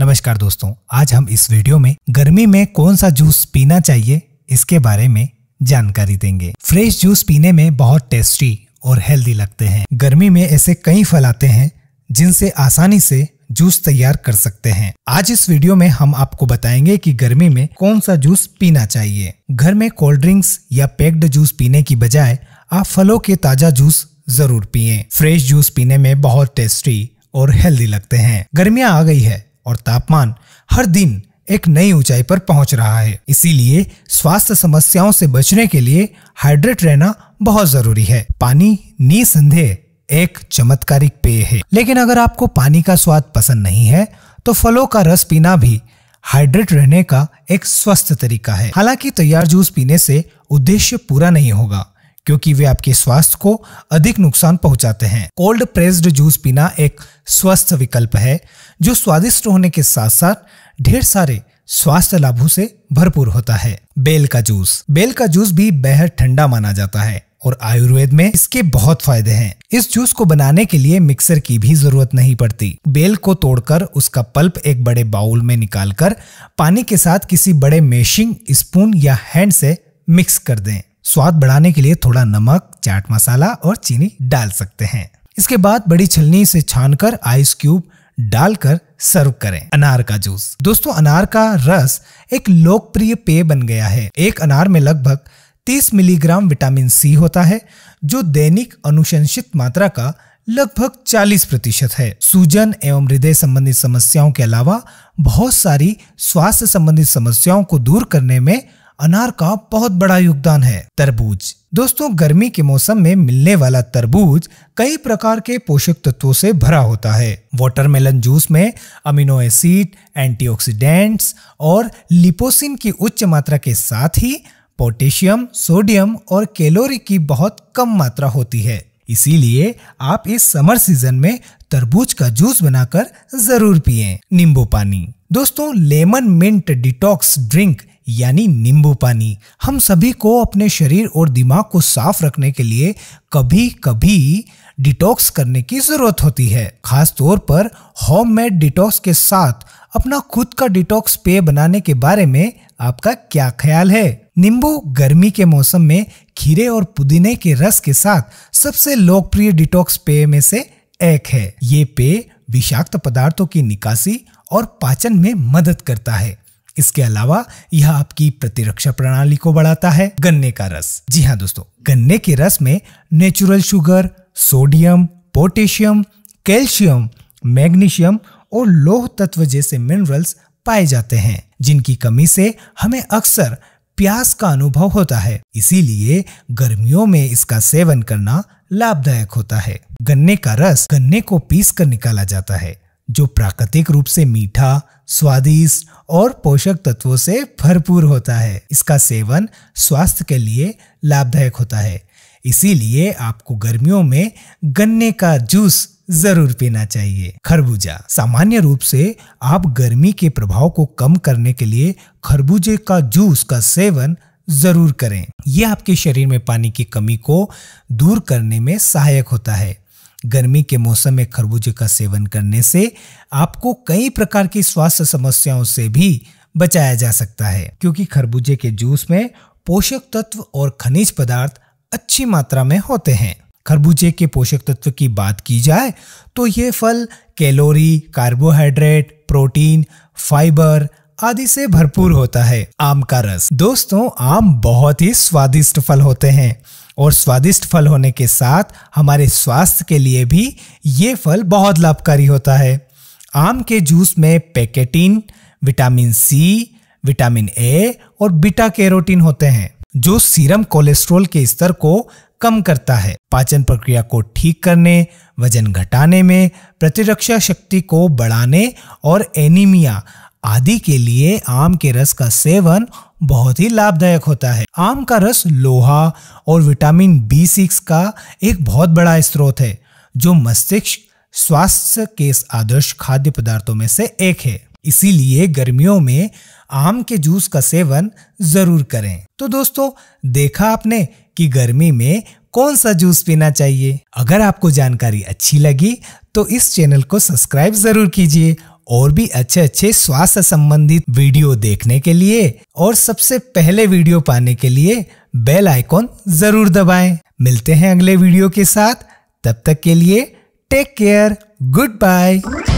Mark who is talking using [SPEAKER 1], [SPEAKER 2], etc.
[SPEAKER 1] नमस्कार दोस्तों आज हम इस वीडियो में गर्मी में कौन सा जूस पीना चाहिए इसके बारे में जानकारी देंगे फ्रेश जूस पीने में बहुत टेस्टी और हेल्दी लगते हैं गर्मी में ऐसे कई फल आते हैं जिनसे आसानी से जूस तैयार कर सकते हैं आज इस वीडियो में हम आपको बताएंगे कि गर्मी में कौन सा जूस पीना चाहिए घर में कोल्ड ड्रिंक्स या पैक्ड जूस पीने की बजाय आप फलों के ताजा जूस जरूर पिए फ्रेश जूस पीने में बहुत टेस्टी और हेल्दी लगते हैं गर्मियाँ आ गई है और तापमान हर दिन एक नई ऊंचाई पर पहुंच रहा है इसीलिए स्वास्थ्य समस्याओं से बचने के लिए हाइड्रेट रहना बहुत जरूरी है पानी निसंदेह एक चमत्कारिक पेय है लेकिन अगर आपको पानी का स्वाद पसंद नहीं है तो फलों का रस पीना भी हाइड्रेट रहने का एक स्वस्थ तरीका है हालांकि तैयार जूस पीने से उद्देश्य पूरा नहीं होगा क्योंकि वे आपके स्वास्थ्य को अधिक नुकसान पहुंचाते हैं कोल्ड प्रेस्ड जूस पीना एक स्वस्थ विकल्प है जो स्वादिष्ट होने के साथ साथ ढेर सारे स्वास्थ्य लाभों से भरपूर होता है बेल का जूस बेल का जूस भी बेहद ठंडा माना जाता है और आयुर्वेद में इसके बहुत फायदे हैं इस जूस को बनाने के लिए मिक्सर की भी जरूरत नहीं पड़ती बेल को तोड़कर उसका पल्प एक बड़े बाउल में निकालकर पानी के साथ किसी बड़े मेशिंग स्पून या हैंड से मिक्स कर दें स्वाद बढ़ाने के लिए थोड़ा नमक चाट मसाला और चीनी डाल सकते हैं इसके बाद बड़ी छलनी से छानकर आइस क्यूब डालकर सर्व करें अनार का जूस दोस्तों अनार का रस एक लोकप्रिय पेय बन गया है एक अनार में लगभग 30 मिलीग्राम विटामिन सी होता है जो दैनिक अनुशंसित मात्रा का लगभग 40 प्रतिशत है सूजन एवं हृदय संबंधित समस्याओं के अलावा बहुत सारी स्वास्थ्य संबंधित समस्याओं को दूर करने में अनार का बहुत बड़ा योगदान है तरबूज दोस्तों गर्मी के मौसम में मिलने वाला तरबूज कई प्रकार के पोषक तत्वों से भरा होता है वाटरमेलन जूस में अमीनो एसिड एंटीऑक्सीडेंट्स और लिपोसिन की उच्च मात्रा के साथ ही पोटेशियम सोडियम और कैलोरी की बहुत कम मात्रा होती है इसीलिए आप इस समर सीजन में तरबूज का जूस बनाकर जरूर पिए नींबू पानी दोस्तों लेमन मिंट डिटॉक्स ड्रिंक यानी नींबू पानी हम सभी को अपने शरीर और दिमाग को साफ रखने के लिए कभी कभी डिटॉक्स करने की जरूरत होती है खास तौर पर होममेड डिटॉक्स के साथ अपना खुद का डिटॉक्स पेय बनाने के बारे में आपका क्या ख्याल है नींबू गर्मी के मौसम में खीरे और पुदीने के रस के साथ सबसे लोकप्रिय डिटॉक्स पेय में से एक है ये पेय विषाक्त पदार्थों की निकासी और पाचन में मदद करता है इसके अलावा यह आपकी प्रतिरक्षा प्रणाली को बढ़ाता है गन्ने का रस जी हाँ दोस्तों गन्ने के रस में natural sugar sodium potassium calcium magnesium और लोह तत्व जैसे मिनरल्स पाए जाते हैं जिनकी कमी से हमें अक्सर प्यास का अनुभव होता है इसीलिए गर्मियों में इसका सेवन करना लाभदायक होता है गन्ने का रस गन्ने को पीस कर निकाला जाता है जो प्राकृतिक रूप से मीठा स्वादिष्ट और पोषक तत्वों से भरपूर होता है इसका सेवन स्वास्थ्य के लिए लाभदायक होता है इसीलिए आपको गर्मियों में गन्ने का जूस जरूर पीना चाहिए खरबूजा सामान्य रूप से आप गर्मी के प्रभाव को कम करने के लिए खरबूजे का जूस का सेवन जरूर करें यह आपके शरीर में पानी की कमी को दूर करने में सहायक होता है गर्मी के मौसम में खरबूजे का सेवन करने से आपको कई प्रकार की स्वास्थ्य समस्याओं से भी बचाया जा सकता है क्योंकि खरबूजे के जूस में पोषक तत्व और खनिज पदार्थ अच्छी मात्रा में होते हैं खरबूजे के पोषक तत्व की बात की जाए तो ये फल कैलोरी कार्बोहाइड्रेट प्रोटीन फाइबर आदि से भरपूर होता है आम का रस दोस्तों आम बहुत ही स्वादिष्ट फल होते हैं और स्वादिष्ट फल होने के साथ हमारे स्वास्थ्य के लिए भी ये फल बहुत लाभकारी होता है आम के जूस में pectin vitamin C vitamin A और बीटा कैरोटीन होते हैं जो सीरम कोलेस्ट्रॉल के स्तर को कम करता है पाचन प्रक्रिया को ठीक करने वजन घटाने में प्रतिरक्षा शक्ति को बढ़ाने और एनीमिया आदि के लिए आम के रस का सेवन बहुत ही लाभदायक होता है आम का रस लोहा और विटामिन बी सिक्स का एक बहुत बड़ा स्रोत है जो मस्तिष्क स्वास्थ्य के आदर्श खाद्य पदार्थों में से एक है इसीलिए गर्मियों में आम के जूस का सेवन जरूर करें तो दोस्तों देखा आपने कि गर्मी में कौन सा जूस पीना चाहिए अगर आपको जानकारी अच्छी लगी तो इस चैनल को सब्सक्राइब जरूर कीजिए और भी अच्छे अच्छे स्वास्थ्य संबंधित वीडियो देखने के लिए और सबसे पहले वीडियो पाने के लिए बेल आइकॉन जरूर दबाएं। मिलते हैं अगले वीडियो के साथ तब तक के लिए टेक केयर गुड बाय